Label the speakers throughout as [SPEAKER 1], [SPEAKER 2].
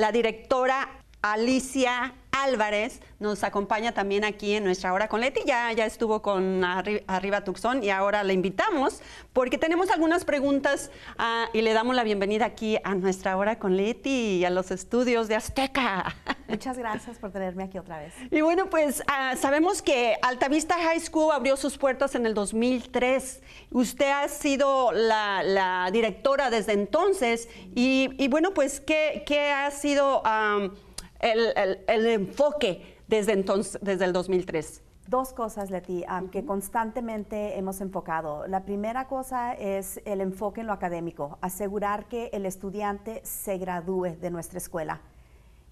[SPEAKER 1] La directora Alicia Álvarez nos acompaña también aquí en nuestra hora con Leti. Ya, estuvo con Arriba Tucson y ahora la invitamos porque tenemos algunas preguntas ah, y le damos la bienvenida aquí a nuestra hora con Leti y a los estudios de Azteca.
[SPEAKER 2] Muchas gracias por tenerme aquí otra vez.
[SPEAKER 1] Y bueno, pues ah, sabemos que Altavista High School abrió sus puertas en el 2003. Usted ha sido la, directora desde entonces y, bueno, pues ¿qué, qué ha sido el, enfoque desde entonces, desde el 2003?
[SPEAKER 2] Dos cosas, Leti, ah, que constantemente hemos enfocado. La primera cosa es el enfoque en lo académico, asegurar que el estudiante se gradúe de nuestra escuela.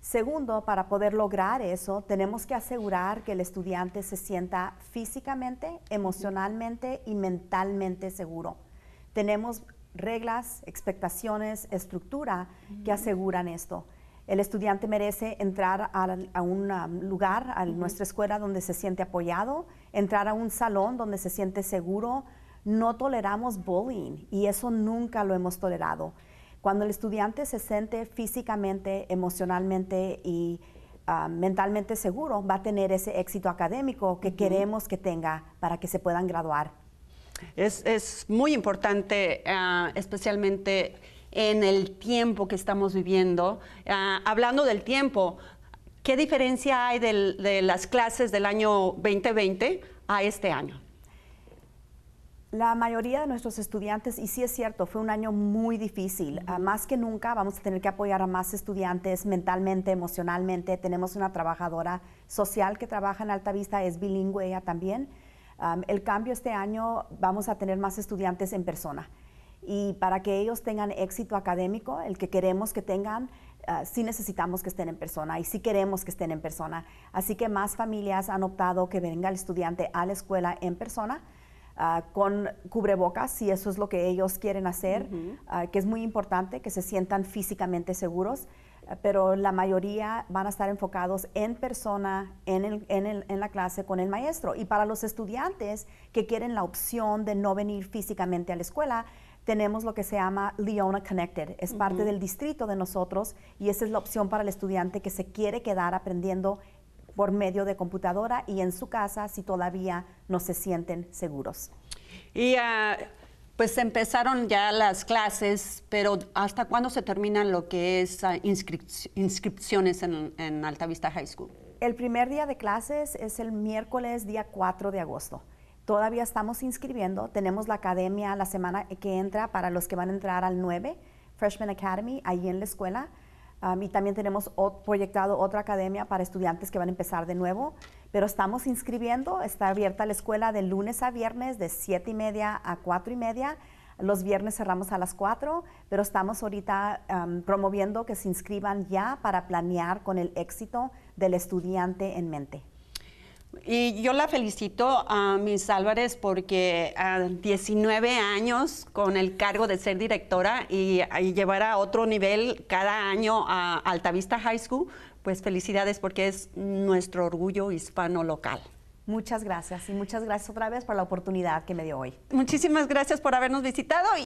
[SPEAKER 2] Segundo, para poder lograr eso, tenemos que asegurar que el estudiante se sienta físicamente, emocionalmente y mentalmente seguro. Tenemos reglas, expectaciones, estructura que aseguran esto. El estudiante merece entrar a, un lugar, a nuestra escuela, donde se siente apoyado, entrar a un salón donde se siente seguro. No toleramos bullying y eso nunca lo hemos tolerado. Cuando el estudiante se siente físicamente, emocionalmente y ah, mentalmente seguro, va a tener ese éxito académico que queremos que tenga para que se puedan graduar.
[SPEAKER 1] Es, muy importante, ah, especialmente en el tiempo que estamos viviendo. Ah, hablando del tiempo, ¿qué diferencia hay de las clases del año 2020 a este año?
[SPEAKER 2] La mayoría de nuestros estudiantes, y sí es cierto, fue un año muy difícil. Ah, más que nunca vamos a tener que apoyar a más estudiantes mentalmente, emocionalmente. Tenemos una trabajadora social que trabaja en Alta Vista, es bilingüe ella también. el cambio este año vamos a tener más estudiantes en persona. Y para que ellos tengan éxito académico, el que queremos que tengan, ah, sí necesitamos que estén en persona y sí queremos que estén en persona. Así que más familias han optado que venga el estudiante a la escuela en persona Ah, con cubrebocas, si eso es lo que ellos quieren hacer, ah, que es muy importante, que se sientan físicamente seguros, ah, pero la mayoría van a estar enfocados en persona, en, la clase con el maestro. Y para los estudiantes que quieren la opción de no venir físicamente a la escuela, tenemos lo que se llama Leona Connected. Es parte del distrito de nosotros y esa es la opción para el estudiante que se quiere quedar aprendiendo por medio de computadora y en su casa si todavía no se sienten seguros.
[SPEAKER 1] Y ah, pues empezaron ya las clases, pero ¿hasta cuándo se terminan lo que es ah, inscripciones en, en Alta Vista High School?
[SPEAKER 2] El primer día de clases es el miércoles día 4 de agosto. Todavía estamos inscribiendo, tenemos la academia la semana que entra para los que van a entrar al 9, Freshman Academy, ahí en la escuela y también tenemos proyectado otra academia para estudiantes que van a empezar de nuevo, pero estamos inscribiendo, está abierta la escuela de lunes a viernes de 7 y media a 4 y media. Los viernes cerramos a las 4, pero estamos ahorita promoviendo que se inscriban ya para planear con el éxito del estudiante en mente. Y
[SPEAKER 1] yo la felicito a Miss Álvarez porque a 19 años con el cargo de ser directora y, y llevar a otro nivel cada año a Altavista High School, pues felicidades porque es nuestro orgullo hispano local.
[SPEAKER 2] Muchas gracias y muchas gracias otra vez por la oportunidad que me dio hoy.
[SPEAKER 1] Muchísimas gracias por habernos visitado.